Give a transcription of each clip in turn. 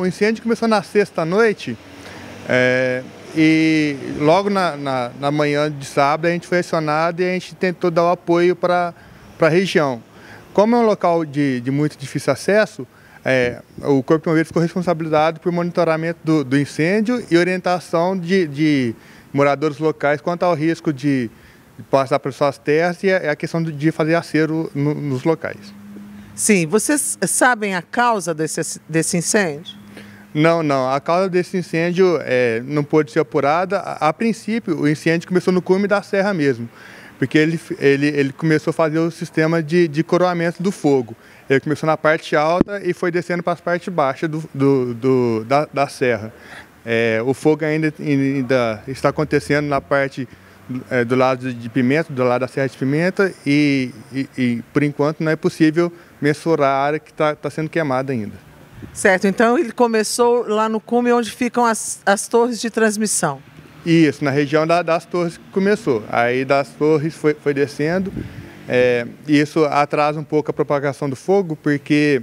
o incêndio começou na sexta-noite é, e logo na, na, na, manhã de sábado a gente foi acionado e a gente tentou dar o apoio para a região. Como é um local de, de muito difícil acesso, é, o Corpo de Bombeiros ficou responsabilizado por monitoramento do, do incêndio e orientação de, de, moradores locais quanto ao risco de passar por suas terras e a, a questão de fazer acero no, nos locais. Sim, vocês sabem a causa desse, desse incêndio? Não, não. A causa desse incêndio é, não pôde ser apurada. A, a, princípio, o incêndio começou no cume da serra mesmo, porque ele, ele, ele começou a fazer o sistema de, de coroamento do fogo. Ele começou na parte alta e foi descendo para as partes baixas do, do, do da, da, serra. É, o fogo ainda, ainda está acontecendo na parte é, do lado de Pimenta, do lado da Serra de Pimenta, e, e, e por enquanto não é possível mensurar a área que está tá sendo queimada ainda. Certo, então ele começou lá no cume onde ficam as, as torres de transmissão. Isso, na região da, das torres começou. Aí das torres foi, foi descendo. É, isso atrasa um pouco a propagação do fogo, porque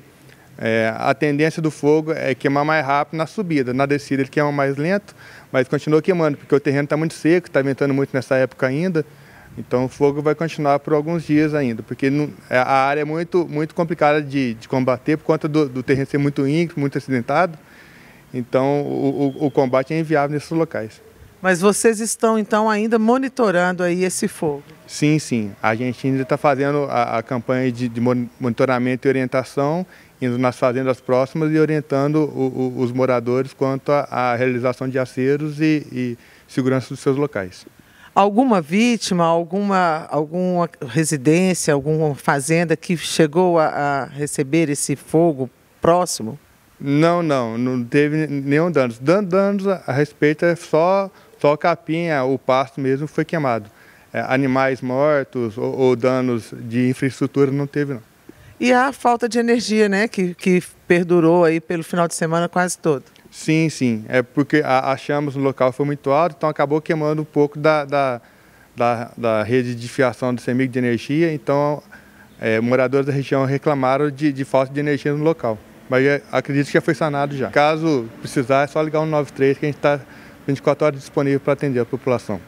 é, a tendência do fogo é queimar mais rápido na subida. Na descida ele queima mais lento, mas continua queimando, porque o terreno está muito seco, está ventando muito nessa época ainda. Então o fogo vai continuar por alguns dias ainda, porque não, é, a área é muito, muito complicada de, de combater por conta do, do, terreno ser muito íngreme, muito acidentado. Então o, o, o, combate é inviável nesses locais. Mas vocês estão então ainda monitorando aí esse fogo? Sim, sim. A gente ainda está fazendo a, a campanha de, de, monitoramento e orientação, indo nas fazendas próximas e orientando o, os moradores quanto à realização de aceros e, e segurança dos seus locais alguma vítima, alguma, alguma residência, alguma fazenda que chegou a, a receber esse fogo próximo? Não, não, não teve nenhum dano. Dando danos a, respeito é só, só capinha, o pasto mesmo foi queimado. É, animais mortos ou, ou, danos de infraestrutura não teve, não. E a falta de energia, né, que, que perdurou aí pelo final de semana quase todo. Sim, sim. É porque a, a no local foi muito alto, então acabou queimando um pouco da, da, da, da rede de fiação do CEMIG de energia. Então, é, moradores da região reclamaram de, de falta de energia no local. Mas é, acredito que já foi sanado já. Caso precisar, é só ligar o 93 que a gente está 24 horas disponível para atender a população.